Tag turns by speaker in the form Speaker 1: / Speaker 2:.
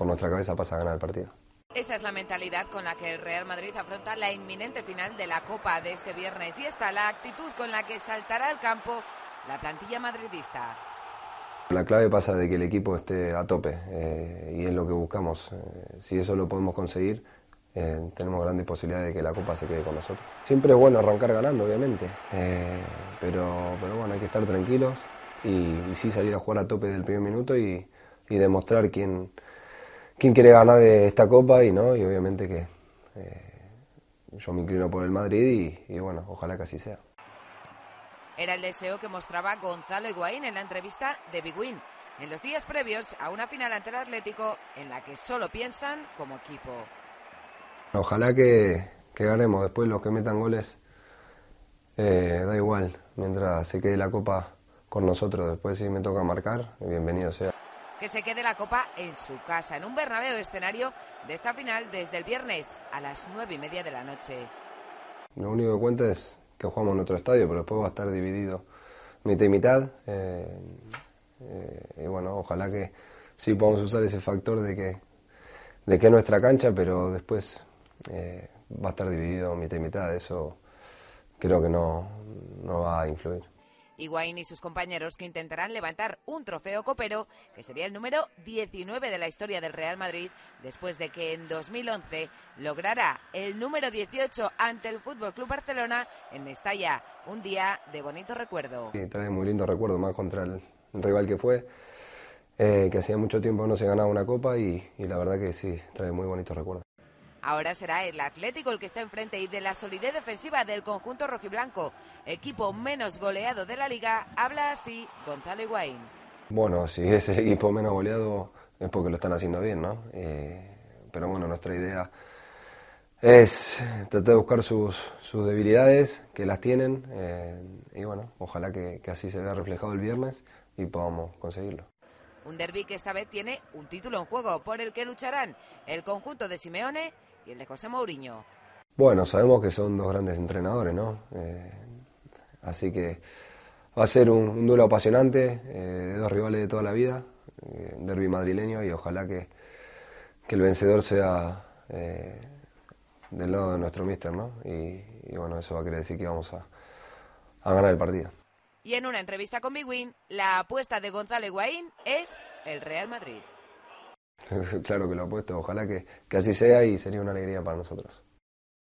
Speaker 1: por nuestra cabeza pasa a ganar el partido.
Speaker 2: Esta es la mentalidad con la que el Real Madrid afronta la inminente final de la Copa de este viernes y está la actitud con la que saltará al campo la plantilla madridista.
Speaker 1: La clave pasa de que el equipo esté a tope eh, y es lo que buscamos. Eh, si eso lo podemos conseguir, eh, tenemos grandes posibilidades de que la Copa se quede con nosotros. Siempre es bueno arrancar ganando, obviamente, pero, pero bueno, hay que estar tranquilos y, sí salir a jugar a tope del primer minuto y, y demostrar quién quién quiere ganar eh, esta copa y no, y obviamente que eh, yo me inclino por el Madrid y, bueno, ojalá que así sea.
Speaker 2: Era el deseo que mostraba Gonzalo Higuaín en la entrevista de Big Win en los días previos a una final ante el Atlético en la que solo piensan como equipo.
Speaker 1: Ojalá que, ganemos. Después los que metan goles eh, da igual. Mientras se quede la copa con nosotros, después si me toca marcar, bienvenido sea
Speaker 2: que se quede la Copa en su casa, en un Bernabéu escenario de esta final desde el viernes a las nueve y media de la noche.
Speaker 1: Lo único que cuenta es que jugamos en otro estadio, pero después va a estar dividido mitad y mitad. Eh, eh, y bueno, ojalá que sí podamos usar ese factor de que, de que es nuestra cancha, pero después eh, va a estar dividido mitad y mitad. Eso creo que no va a influir.
Speaker 2: Higuaín y sus compañeros que intentarán levantar un trofeo copero que sería el número 19 de la historia del Real Madrid después de que en 2011 lograra el número 18 ante el Fútbol Club Barcelona en Mestalla, un día de bonito recuerdo.
Speaker 1: trae muy lindo recuerdo más contra el rival que fue. Eh, que hacía mucho tiempo no se ganaba una copa y, y la verdad que sí, trae muy bonito recuerdo.
Speaker 2: Ahora será el Atlético el que está enfrente y de la solidez defensiva del conjunto rojiblanco, equipo menos goleado de la liga, habla así Gonzalo Higuaín.
Speaker 1: Bueno, si es el equipo menos goleado es porque lo están haciendo bien, ¿no? Eh, pero bueno, nuestra idea es tratar de buscar sus, debilidades, que las tienen, eh, y bueno, ojalá que, que así se vea reflejado el viernes y podamos conseguirlo.
Speaker 2: Un derby que esta vez tiene un título en juego por el que lucharán el conjunto de Simeone y el de José Mourinho.
Speaker 1: Bueno, sabemos que son dos grandes entrenadores, ¿no? Eh, así que va a ser un, duelo apasionante eh, de dos rivales de toda la vida, eh, derby madrileño y ojalá que, el vencedor sea del lado de nuestro míster, ¿no? Y, bueno, eso va a querer decir que vamos a, a ganar el partido.
Speaker 2: Y en una entrevista con Big Win, la apuesta de Gonzalo Higuaín es el Real Madrid.
Speaker 1: claro que lo apuesto. Ojalá que, que así sea y sería una alegría para nosotros.